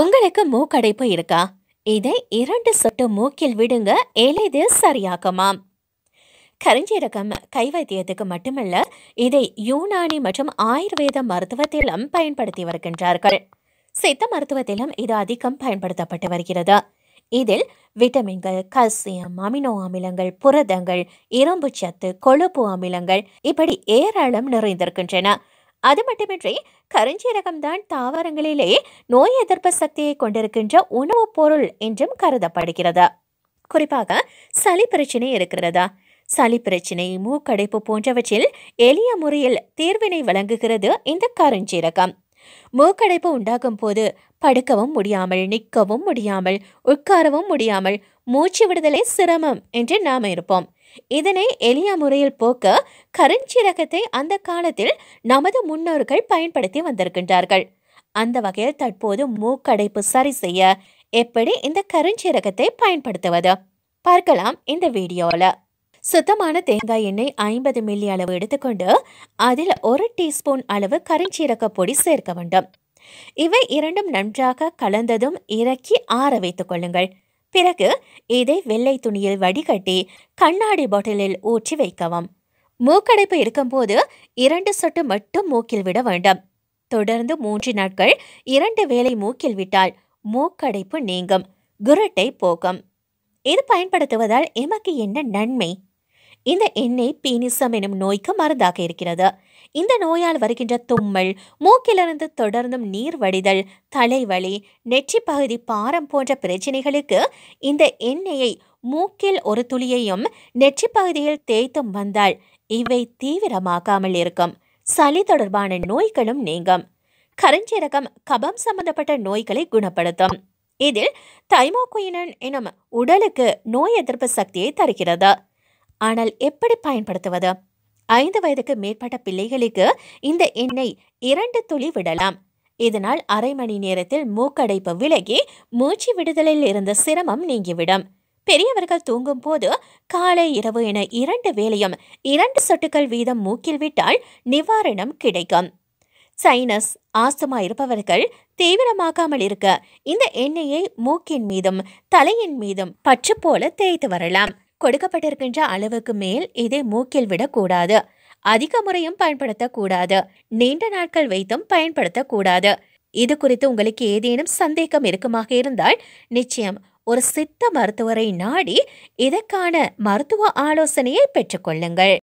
உங்களுக்கு மூக்கடைப்பு இருக்கா இதை இரண்டு சொட்டு மூக்கில் விடுங்க எளிது சரியாக்குமாம் கரிஞ்சீரகம் கை வைத்தியத்துக்கு மட்டுமல்ல இதை யூனானி மற்றும் ஆயுர்வேத மருத்துவத்திலும் பயன்படுத்தி வருகின்றார்கள் சித்த மருத்துவத்திலும் இது அதிகம் பயன்படுத்தப்பட்டு வருகிறது இதில் விட்டமின்கள் கல்சியம் அமினோ அமிலங்கள் புரதங்கள் இரும்பு சத்து கொழுப்பு அமிலங்கள் இப்படி ஏராளம் நிறைந்திருக்கின்றன அது மட்டுமின்றி கருஞ்சீரகம்தான் தாவரங்களிலே நோய் எதிர்ப்பு சக்தியை கொண்டிருக்கின்ற உணவுப் பொருள் என்றும் கருதப்படுகிறது குறிப்பாக சளி பிரச்சனை இருக்கிறதா சளி பிரச்சனை மூக்கடைப்பு போன்றவற்றில் எளிய முறையில் தீர்வினை வழங்குகிறது இந்த கருஞ்சீரகம் மூக்கடைப்பு உண்டாகும் போது படுக்கவும் முடியாமல் நிற்கவும் முடியாமல் உட்காரவும் முடியாமல் மூச்சு விடுதலை சிரமம் என்று நாம் இருப்போம் இதனை எளிய முறையில் போக்க கருஞ்சீரகத்தை அந்த காலத்தில் நமது முன்னோர்கள் பயன்படுத்தி வந்திருக்கின்றார்கள் அந்த வகையில் தற்போது மூக்கடைப்பு சரி செய்ய எப்படி இந்த கருஞ்சீரகத்தை பயன்படுத்துவது பார்க்கலாம் இந்த வீடியோவில் சுத்தமான தேங்காய் எண்ணெய் ஐம்பது மில்லி அளவு எடுத்துக்கொண்டு அதில் ஒரு டீஸ்பூன் அளவு கருஞ்சீரக பொடி சேர்க்க வேண்டும் இவை இரண்டும் நன்றாக கலந்ததும் இறக்கி ஆற வைத்துக் கொள்ளுங்கள் பிறகு இதை வெள்ளை துணியில் வடிகட்டி கண்ணாடி பாட்டிலில் ஊற்றி வைக்கவும் மூக்கடைப்பு இருக்கும்போது இரண்டு சொட்டு மட்டும் மூக்கில் விட வேண்டும் தொடர்ந்து மூன்று நாட்கள் இரண்டு வேளை மூக்கில் விட்டால் மூக்கடைப்பு நீங்கும் குரட்டை போகும் இது பயன்படுத்துவதால் எமக்கு என்ன நன்மை இந்த எண்ணெய் பீனிசம் எனும் நோய்க்கு மருந்தாக இருக்கிறது இந்த நோயால் வருகின்ற தும்மல் மூக்கிலிருந்து தொடர்ந்தும் நீர் வடிதல் தலைவலி நெற்றி பகுதி பாரம் போன்ற பிரச்சனைகளுக்கு இந்த எண்ணெயை மூக்கில் ஒரு துளியையும் நெற்றி பகுதியில் தேய்த்தும் வந்தால் இவை தீவிரமாகாமல் இருக்கும் சளி தொடர்பான நோய்களும் நீங்கும் கருஞ்சீரகம் கபம் சம்பந்தப்பட்ட நோய்களை குணப்படுத்தும் இதில் தைமோகுயினன் எனும் உடலுக்கு நோய் எதிர்ப்பு சக்தியை தருகிறது ஆனால் எப்படி பயன்படுத்துவது ஐந்து வயதுக்கு மேற்பட்ட பிள்ளைகளுக்கு இந்த எண்ணெய் இரண்டு துளி விடலாம் இதனால் அரை மணி நேரத்தில் மூக்கடைப்பு விலகி மூச்சு விடுதலில் இருந்த சிரமம் நீங்கிவிடும் பெரியவர்கள் தூங்கும் போது காலை இரவு என இரண்டு வேலையும் இரண்டு சொட்டுக்கள் வீதம் மூக்கில் விட்டால் நிவாரணம் கிடைக்கும் சைனஸ் ஆஸ்துமா இருப்பவர்கள் தீவிரமாக்காமல் இருக்க இந்த எண்ணெயை மூக்கின் மீதும் தலையின் மீதும் பற்று போல தேய்த்து வரலாம் கொடுக்கப்பட்டிருக்கின்ற அளவுக்கு மேல் இதை மூக்கில் விடக்கூடாது அதிக முறையும் பயன்படுத்தக்கூடாது நீண்ட நாட்கள் வைத்தும் பயன்படுத்தக்கூடாது இது குறித்து உங்களுக்கு ஏதேனும் சந்தேகம் இருக்குமாக இருந்தால் நிச்சயம் ஒரு சித்த மருத்துவரை நாடி இதற்கான மருத்துவ ஆலோசனையை பெற்றுக்கொள்ளுங்கள்